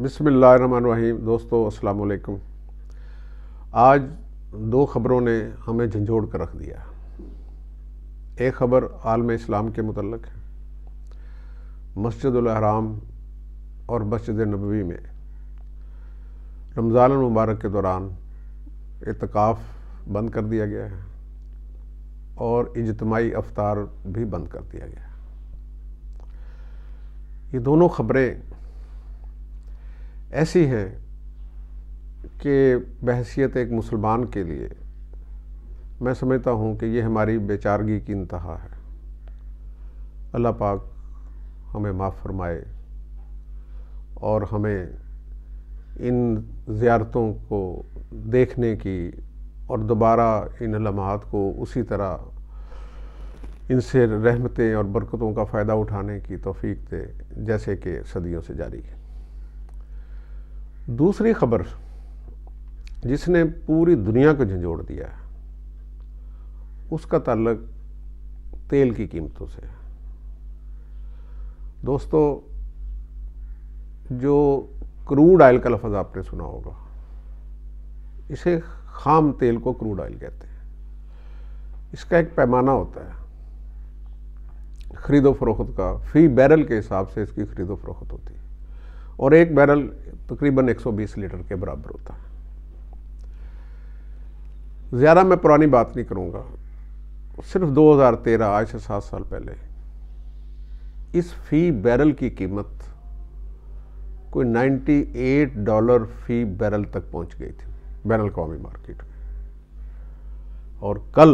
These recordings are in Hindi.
बिसमीम दोस्तों असलकम आज दो ख़बरों ने हमें झंझोड़ कर रख दिया एक ख़बर आलम इस्लाम के मतलब है मस्जिदहराम और मस्जिद नबवी में रमज़ान मुबारक के दौरान इतकाफ़ बंद कर दिया गया है और इजतमाही अवतार भी बंद कर दिया गया है ये दोनों ख़बरें ऐसी हैं कि बहसीत एक मुसलमान के लिए मैं समझता हूँ कि ये हमारी बेचारगी की इंतहा है अल्लाह पाक हमें माफ़ फरमाए और हमें इन ज़्यारतों को देखने की और दोबारा इन लम्हात को उसी तरह इनसे रहमतें और बरकतों का फ़ायदा उठाने की तोफ़ी दे जैसे कि सदियों से जारी है दूसरी खबर जिसने पूरी दुनिया को झंझोड़ दिया है उसका ताल्लक तेल की कीमतों से है दोस्तों जो क्रूड ऑयल का लफज आपने सुना होगा इसे खाम तेल को क्रूड ऑयल कहते हैं इसका एक पैमाना होता है खरीदो फरोख्त का फी बैरल के हिसाब से इसकी खरीदो फरोख्त होती है और एक बैरल तकरीबन 120 लीटर के बराबर होता है ज़्यादा मैं पुरानी बात नहीं करूँगा सिर्फ 2013 आज से सात साल पहले इस फ़ी बैरल की कीमत कोई 98 डॉलर फ़ी बैरल तक पहुंच गई थी बैरल कौमी मार्केट में और कल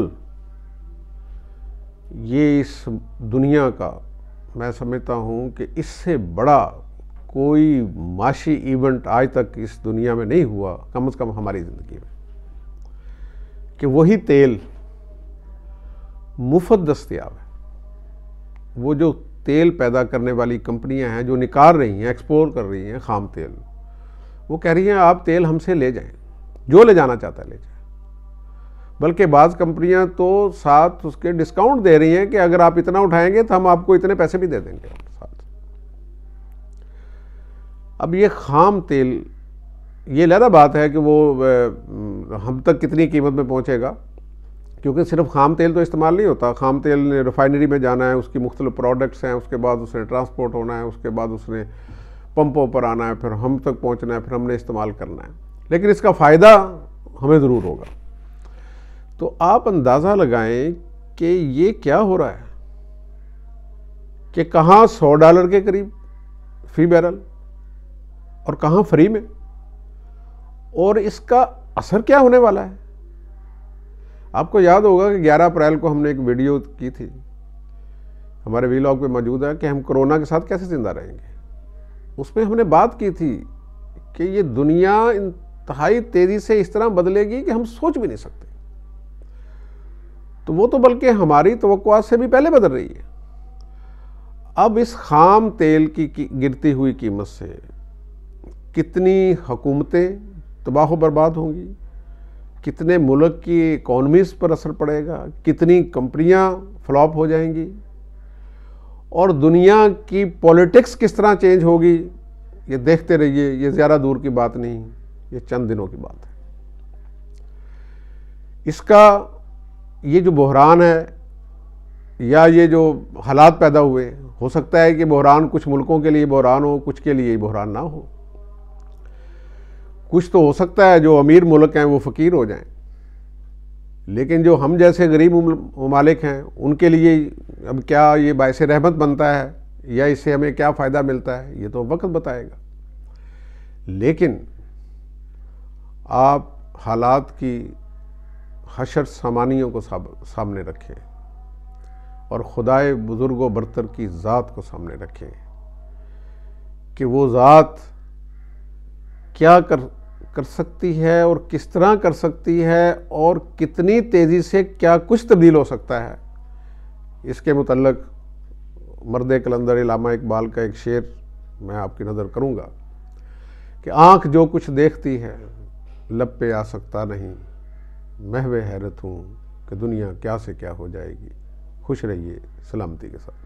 ये इस दुनिया का मैं समझता हूं कि इससे बड़ा कोई माशी इवेंट आज तक इस दुनिया में नहीं हुआ कम से कम हमारी ज़िंदगी में कि वही तेल मुफ्त दस्तियाब है वो जो तेल पैदा करने वाली कंपनियां हैं जो निकाल रही हैं एक्सपोर्ट कर रही हैं खाम तेल वो कह रही हैं आप तेल हमसे ले जाएं जो ले जाना चाहता है ले जाए बल्कि बाज़ कंपनियां तो साथ उसके डिस्काउंट दे रही हैं कि अगर आप इतना उठाएंगे तो हम आपको इतने पैसे भी दे देंगे अब ये खाम तेल ये लहदा बात है कि वो हम तक कितनी कीमत में पहुँचेगा क्योंकि सिर्फ खाम तेल तो इस्तेमाल नहीं होता खाम तेल ने रिफाइनरी में जाना है उसकी मुख्तलिफ प्रोडक्ट्स हैं उसके बाद उसने ट्रांसपोर्ट होना है उसके बाद उसने पंपों पर आना है फिर हम तक पहुंचना है फिर हमने इस्तेमाल करना है लेकिन इसका फ़ायदा हमें ज़रूर होगा तो आप अंदाज़ा लगाएं कि ये क्या हो रहा है कि कहाँ सौ डॉलर के करीब फी बैरल और कहाँ फ्री में और इसका असर क्या होने वाला है आपको याद होगा कि 11 अप्रैल को हमने एक वीडियो की थी हमारे वीलॉग पे मौजूद है कि हम कोरोना के साथ कैसे ज़िंदा रहेंगे उसमें हमने बात की थी कि ये दुनिया इंतहाई तेज़ी से इस तरह बदलेगी कि हम सोच भी नहीं सकते तो वो तो बल्कि हमारी तो से भी पहले बदल रही है अब इस खाम तेल की गिरती हुई कीमत से कितनी हुकूमतें तबाह बर्बाद होंगी कितने मुल्क की इकॉनमीज़ पर असर पड़ेगा कितनी कंपनियां फ्लॉप हो जाएंगी और दुनिया की पॉलिटिक्स किस तरह चेंज होगी ये देखते रहिए ये ज़्यादा दूर की बात नहीं ये चंद दिनों की बात है इसका ये जो बहरान है या ये जो हालात पैदा हुए हो सकता है कि बहरान कुछ मुल्कों के लिए बहरान हो कुछ के लिए बहरान ना हो कुछ तो हो सकता है जो अमीर मुल्क हैं वो फ़कीर हो जाएं लेकिन जो हम जैसे गरीब ममालिक हैं उनके लिए अब क्या ये बायस रहमत बनता है या इससे हमें क्या फ़ायदा मिलता है ये तो वक्त बताएगा लेकिन आप हालात की हशर सामानियों को सामने रखें और खुदाए बुज़ुर्ग व बरतर की ज़ात को सामने रखें कि वो ज़ात क्या कर कर सकती है और किस तरह कर सकती है और कितनी तेज़ी से क्या कुछ तब्दील हो सकता है इसके मतलब मर्द कलंदर इलामा इकबाल का एक शेर मैं आपकी नज़र करूँगा कि आँख जो कुछ देखती है लब पे आ सकता नहीं मैं वे हैरत हूँ कि दुनिया क्या से क्या हो जाएगी खुश रहिए सलामती के साथ